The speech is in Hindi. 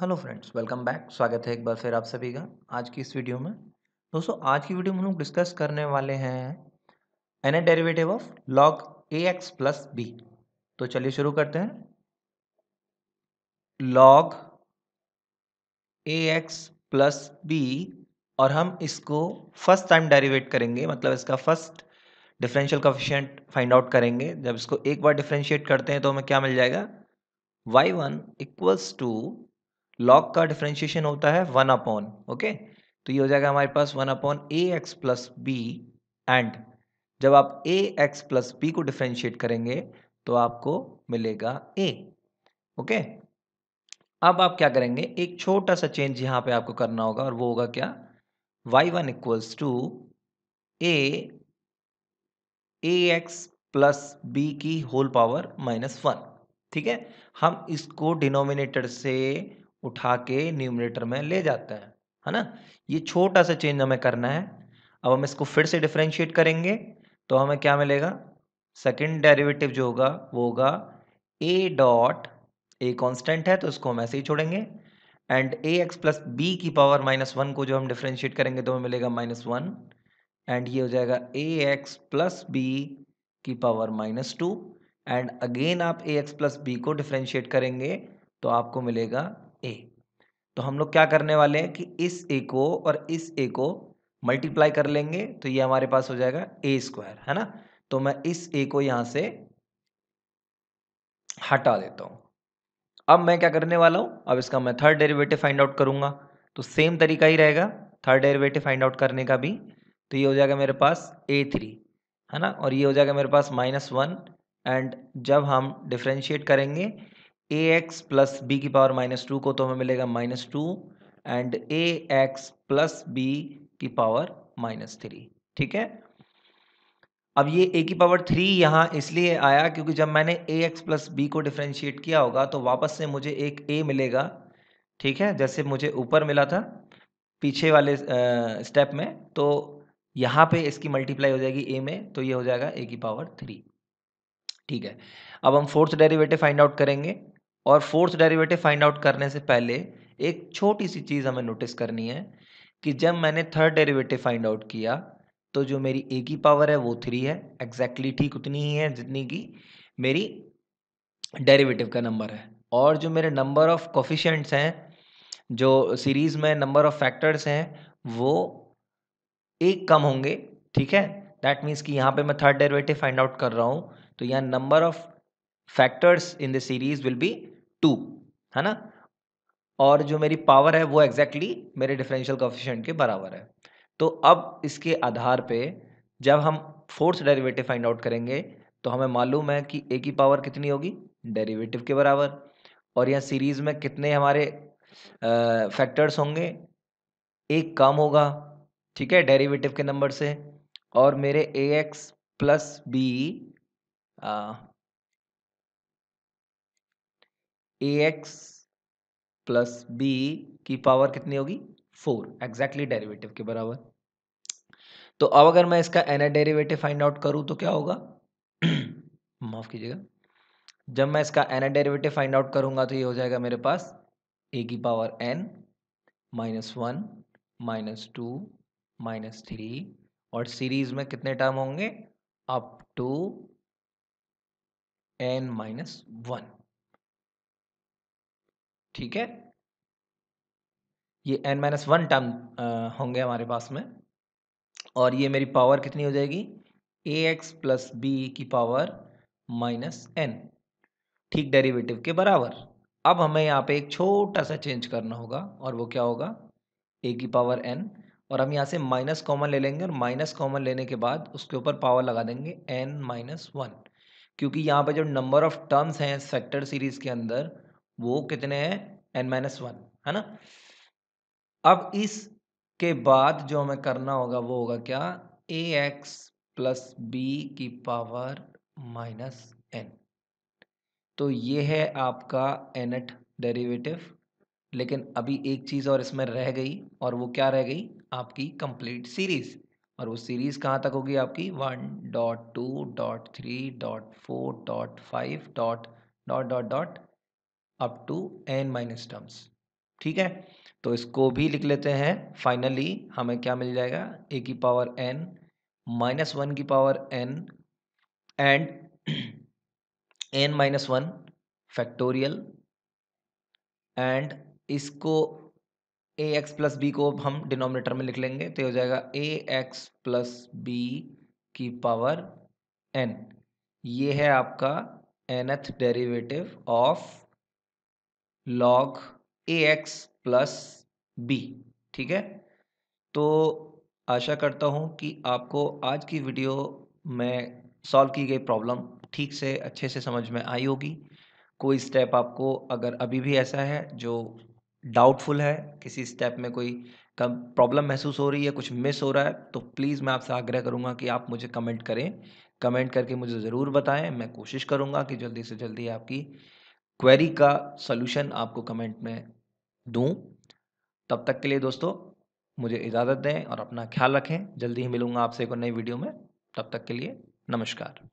हेलो फ्रेंड्स वेलकम बैक स्वागत है एक बार फिर आप सभी का आज की इस वीडियो में दोस्तों आज की वीडियो में हम लोग डिस्कस करने वाले हैं n a derivative of log a x plus b तो चलिए शुरू करते हैं log a x plus b और हम इसको फर्स्ट टाइम डेरिवेट करेंगे मतलब इसका first differential coefficient find out करेंगे जब इसको एक बार डिफ्रेंशिएट करते हैं तो हमें क्या मिल जाएगा y one equals to log का डिफ्रेंशिएशन होता है वन अपॉन ओके तो ये हो जाएगा हमारे पास one upon a x plus b and जब आप ए एक्स प्लस बी को डिफ्रेंशिएट करेंगे तो आपको मिलेगा ए ओके अब आप क्या करेंगे एक छोटा सा चेंज यहाँ पे आपको करना होगा और वो होगा क्या y one equals to a a x plus b की होल पावर माइनस वन ठीक है हम इसको डिनोमिनेटर से उठा के न्यूमरेटर में ले जाता है है ना ये छोटा सा चेंज हमें करना है अब हम इसको फिर से डिफ्रेंशिएट करेंगे तो हमें क्या मिलेगा सेकेंड डेरिवेटिव जो होगा वो होगा ए डॉट ए कांस्टेंट है तो इसको हम ऐसे ही छोड़ेंगे and a x plus b की पावर माइनस वन को जो हम डिफ्रेंशिएट करेंगे तो हमें मिलेगा माइनस वन एंड ये हो जाएगा ए एक्स प्लस बी की power minus two and again आप ए एक्स प्लस बी को डिफ्रेंशिएट करेंगे तो आपको मिलेगा ए तो हम लोग क्या करने वाले हैं कि इस ए को और इस ए को मल्टीप्लाई कर लेंगे तो ये हमारे पास हो जाएगा ए स्क्वायर है ना तो मैं इस ए को यहाँ से हटा देता हूँ अब मैं क्या करने वाला हूँ अब इसका मैं थर्ड डेरिवेटिव फाइंड आउट करूंगा तो सेम तरीका ही रहेगा थर्ड डेरिवेटिव फाइंड आउट करने का भी तो ये हो जाएगा मेरे पास ए थ्री है ना और ये हो जाएगा मेरे पास माइनस वन एंड जब हम डिफ्रेंशिएट करेंगे ए एक्स प्लस बी की पावर माइनस टू को तो हमें मिलेगा minus two and a x plus b की पावर माइनस थ्री ठीक है अब ये ए की पावर थ्री यहाँ इसलिए आया क्योंकि जब मैंने ए एक्स प्लस बी को डिफ्रेंशिएट किया होगा तो वापस से मुझे एक ए मिलेगा ठीक है जैसे मुझे ऊपर मिला था पीछे वाले स्टेप में तो यहाँ पे इसकी मल्टीप्लाई हो जाएगी ए में तो ये हो जाएगा ए की पावर थ्री ठीक है अब हम फोर्थ डेरिवेटिव फाइंड आउट करेंगे और फोर्थ डेरिवेटिव फाइंड आउट करने से पहले एक छोटी सी चीज़ हमें नोटिस करनी है कि जब मैंने थर्ड डेरिवेटिव फाइंड आउट किया तो जो मेरी ए की पावर है वो थ्री है एग्जैक्टली exactly ठीक उतनी ही है जितनी की मेरी डेरिवेटिव का नंबर है और जो मेरे नंबर ऑफ कोफिशेंट्स हैं जो सीरीज़ में नंबर ऑफ फैक्टर्स हैं वो एक कम होंगे ठीक है दैट मीन्स कि यहाँ पे मैं थर्ड डेरिवेटिव फाइंड आउट कर रहा हूँ तो यहाँ number of factors in the series will be two है ना और जो मेरी पावर है वो एग्जैक्टली exactly मेरे डिफरेंशियल कॉफिशेंट के बराबर है तो अब इसके आधार पे जब हम फोर्थ डेरिवेटिव फाइंड आउट करेंगे तो हमें मालूम है कि ए की पावर कितनी होगी डेरिवेटिव के बराबर और यहाँ सीरीज में कितने हमारे फैक्टर्स होंगे एक कम होगा ठीक है डेरिवेटिव के नंबर से और मेरे a x plus b a x plus b की पावर कितनी होगी फोर एग्जैक्टली डेरिवेटिव के बराबर तो अब अगर मैं इसका एन डेरिवेटिव फाइंड आउट करूँ तो क्या होगा माफ कीजिएगा जब मैं इसका एन डेरिवेटिव फाइंड आउट करूंगा तो ये हो जाएगा मेरे पास ए की power n minus one minus two minus three और सीरीज में कितने टर्म होंगे up to n minus one ठीक है ये एन माइनस वन टर्म होंगे हमारे पास में और ये मेरी पावर कितनी हो जाएगी ए एक्स प्लस बी की पावर माइनस एन ठीक डेरिवेटिव के बराबर अब हमें यहाँ पे एक छोटा सा चेंज करना होगा और वो क्या होगा ए की पावर एन और हम यहाँ से माइनस कॉमन ले लेंगे और माइनस कॉमन लेने के बाद उसके ऊपर पावर लगा देंगे एन माइनस वन क्योंकि यहाँ पर जो नंबर ऑफ टर्म्स हैं फैक्टर सीरीज के अंदर वो कितने हैं एन माइनस वन है ना अब इसके बाद जो हमें करना होगा वो होगा क्या ए एक्स प्लस बी की पावर माइनस एन तो ये है आपका एनट डेरिवेटिव लेकिन अभी एक चीज़ और इसमें रह गई और वो क्या रह गई आपकी कंप्लीट सीरीज़ और वो सीरीज़ कहाँ तक होगी आपकी one dot two dot three dot four dot five dot dot dot dot up to n minus terms ठीक है तो इसको भी लिख लेते हैं फाइनली हमें क्या मिल जाएगा ए की पावर एन माइनस वन की power n and n minus one factorial and इसको ए एक्स प्लस बी को हम डिनोमिनेटर में लिख लेंगे तो हो जाएगा ए एक्स प्लस बी की पावर एन ये है आपका nth derivative of log a x plus b ठीक है तो आशा करता हूँ कि आपको आज की वीडियो में सॉल्व की गई प्रॉब्लम ठीक से अच्छे से समझ में आई होगी कोई स्टेप आपको अगर अभी भी ऐसा है जो डाउटफुल है किसी स्टेप में कोई कम प्रॉब्लम महसूस हो रही है कुछ मिस हो रहा है तो प्लीज़ मैं आपसे आग्रह करूँगा कि आप मुझे कमेंट करें कमेंट करके मुझे ज़रूर बताएं मैं कोशिश करूँगा कि जल्दी से जल्दी आपकी क्वेरी का सोल्यूशन आपको कमेंट में दूँ तब तक के लिए दोस्तों मुझे इजाज़त दें और अपना ख्याल रखें जल्दी ही मिलूंगा आपसे एक और नई वीडियो में तब तक के लिए नमस्कार